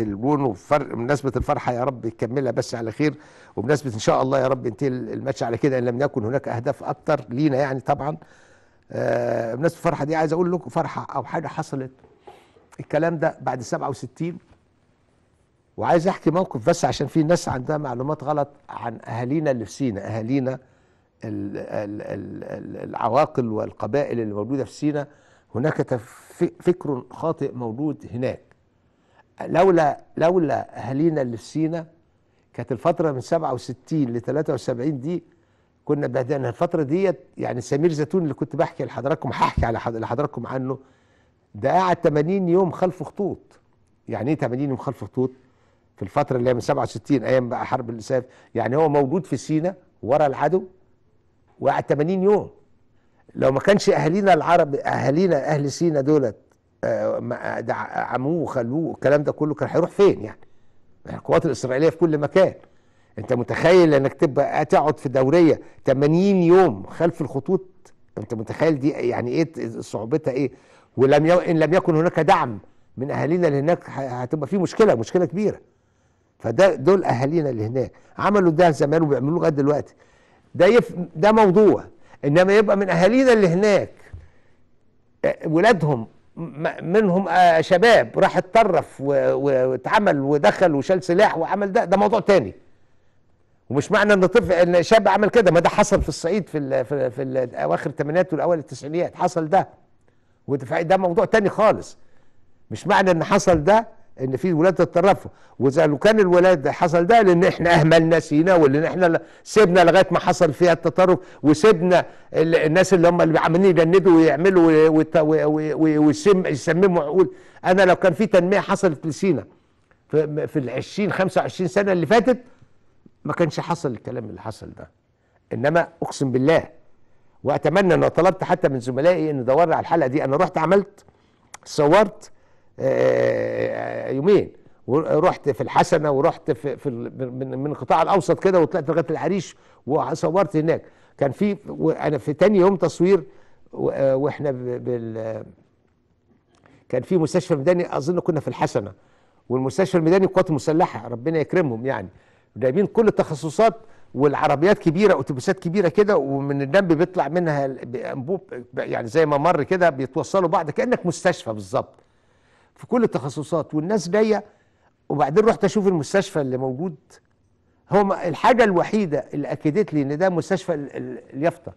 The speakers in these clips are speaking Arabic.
الجون وفرق بمناسبه الفرحه يا رب تكملها بس على خير وبمناسبه ان شاء الله يا رب ينتهي الماتش على كده ان لم يكن هناك اهداف اكتر لينا يعني طبعا آه بمناسبه الفرحه دي عايز اقول لكم فرحه او حاجه حصلت الكلام ده بعد 67 وعايز احكي موقف بس عشان في ناس عندها معلومات غلط عن اهالينا اللي في سينا اهالينا العواقل والقبائل اللي موجوده في سينا هناك فكر خاطئ موجود هناك لولا لولا اهالينا اللي في سينا كانت الفتره من 67 ل 73 دي كنا بعدين الفتره ديت يعني سمير زيتون اللي كنت بحكي لحضراتكم هحكي على لحضراتكم عنه ده قعد 80 يوم خلف خطوط يعني ايه 80 يوم خلف خطوط في الفتره اللي هي من 67 ايام بقى حرب الاسلام يعني هو موجود في سينا ورا العدو وقعد 80 يوم لو ما كانش اهالينا العرب اهالينا اهل سينا دولت عموه وخلوه الكلام ده كله كان هيروح فين يعني القوات الاسرائيليه في كل مكان انت متخيل انك تبقى تقعد في دوريه 80 يوم خلف الخطوط انت متخيل دي يعني ايه صعوبتها ايه ولم ان لم يكن هناك دعم من اهالينا اللي هناك هتبقى في مشكله مشكله كبيره فده دول اهالينا اللي هناك عملوا ده زمان وبيعملوه لغايه دلوقتي ده يف... ده موضوع انما يبقى من اهالينا اللي هناك آه، ولادهم منهم آه، شباب راح اتطرف واتعمل ودخل وشال سلاح وعمل ده ده موضوع تاني ومش معنى ان طفل ان شاب عمل كده ما ده حصل في الصعيد في الـ في, الـ في الـ اواخر الثمانينات والاوائل التسعينيات حصل ده وده موضوع تاني خالص مش معنى ان حصل ده ان في ولاده واذا لو كان الولاد حصل ده لان احنا اهملنا سينا ولان احنا سيبنا لغايه ما حصل فيها التطرف وسيبنا الناس اللي هم اللي عمالين يجندوا ويعملوا ويسمموا عقول انا لو كان في تنميه حصلت لسينا في ال 20 25 سنه اللي فاتت ما كانش حصل الكلام اللي حصل ده انما اقسم بالله واتمنى ان طلبت حتى من زملائي ان دورنا على الحلقه دي انا رحت عملت صورت آه، يومين ورحت في الحسنه ورحت في, في من القطاع الاوسط كده وطلعت لغايه العريش وصورت هناك كان في انا في تاني يوم تصوير آه، واحنا بال كان في مستشفى ميداني اظن كنا في الحسنه والمستشفى الميداني قوات المسلحه ربنا يكرمهم يعني جايبين كل التخصصات والعربيات كبيره اتوبيسات كبيره كده ومن الدم بيطلع منها انبوب يعني زي ما مر كده بيتوصلوا بعض كانك مستشفى بالظبط في كل التخصصات والناس جايه وبعدين رحت اشوف المستشفى اللي موجود هو الحاجه الوحيده اللي اكدت لي ان ده مستشفى اليافطه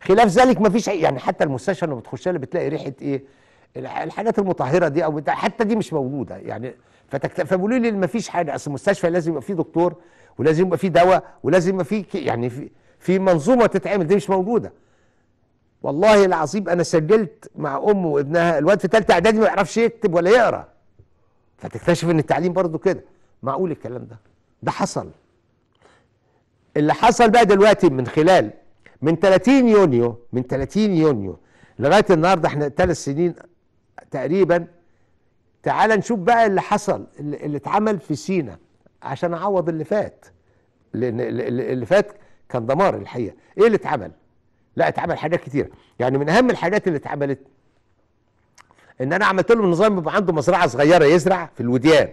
خلاف ذلك مفيش يعني حتى المستشفى لما بتخش لها بتلاقي ريحه ايه الحاجات المطهره دي او بتاع حتى دي مش موجوده يعني فتكت... فبيقولوا لي مفيش حاجه اصل المستشفى لازم يبقى فيه دكتور ولازم يبقى فيه دواء ولازم يبقى فيه يعني في في منظومه تتعمل دي مش موجوده والله العظيم انا سجلت مع امه وابنها الواد في ثالثه اعدادي ما يعرفش يكتب ولا يقرا فتكتشف ان التعليم برضه كده معقول الكلام ده ده حصل اللي حصل بقى دلوقتي من خلال من 30 يونيو من 30 يونيو لغايه النهارده احنا ثلاث سنين تقريبا تعال نشوف بقى اللي حصل اللي اتعمل في سينا عشان اعوض اللي فات لان اللي فات كان دمار الحقيقه ايه اللي اتعمل لا اتعمل حاجات كتير يعني من اهم الحاجات اللي اتعملت ان انا عملت له نظام يبقى عنده مزرعه صغيره يزرع في الوديان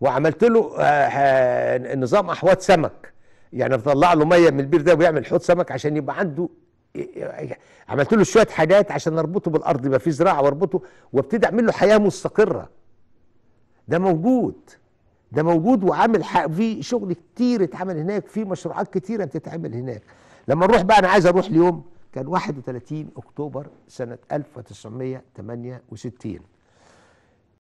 وعملت له آه، آه، نظام احواض سمك يعني بطلع له ميه من البير ده ويعمل حوض سمك عشان يبقى عنده عملت له شويه حاجات عشان اربطه بالارض يبقى في زراعه واربطه وابتدي اعمل له حياه مستقره ده موجود ده موجود وعامل في شغل كتير اتعمل هناك في مشروعات كتيره بتتعمل هناك لما نروح بقى انا عايز اروح اليوم كان 31 اكتوبر سنه 1968